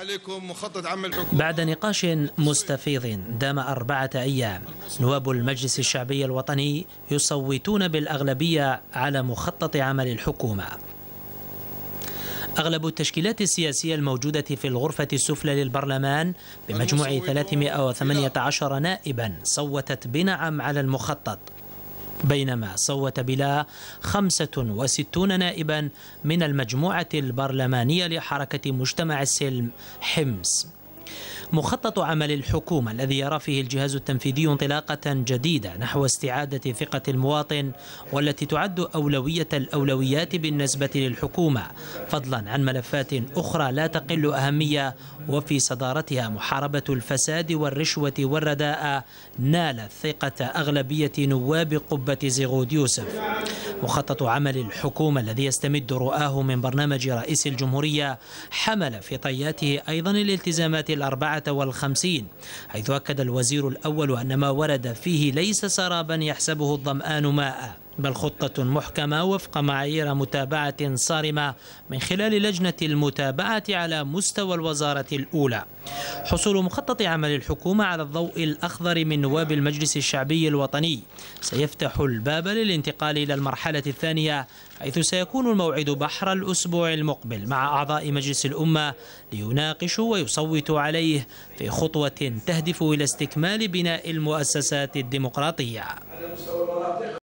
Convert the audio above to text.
عليكم مخطط عمل الحكومة بعد نقاش مستفيض دام أربعة أيام نواب المجلس الشعبي الوطني يصوتون بالأغلبية على مخطط عمل الحكومة أغلب التشكيلات السياسية الموجودة في الغرفة السفلى للبرلمان بمجموع 318 نائبا صوتت بنعم على المخطط بينما صوت بلا 65 نائبا من المجموعة البرلمانية لحركة مجتمع السلم حمص مخطط عمل الحكومة الذي يرى فيه الجهاز التنفيذي انطلاقة جديدة نحو استعادة ثقة المواطن والتي تعد أولوية الأولويات بالنسبة للحكومة فضلا عن ملفات أخرى لا تقل أهمية وفي صدارتها محاربة الفساد والرشوة والرداء نالت ثقة أغلبية نواب قبة زغود يوسف مخطط عمل الحكومة الذي يستمد رؤاه من برنامج رئيس الجمهورية حمل في طياته أيضا الالتزامات الأربعة والخمسين حيث أكد الوزير الأول أن ما ورد فيه ليس سرابا يحسبه الظمآن ماء بل خطة محكمة وفق معايير متابعة صارمة من خلال لجنة المتابعة على مستوى الوزارة الأولى حصول مخطط عمل الحكومة على الضوء الأخضر من نواب المجلس الشعبي الوطني سيفتح الباب للانتقال إلى المرحلة الثانية حيث سيكون الموعد بحر الأسبوع المقبل مع أعضاء مجلس الأمة ليناقشوا ويصوتوا عليه في خطوة تهدف إلى استكمال بناء المؤسسات الديمقراطية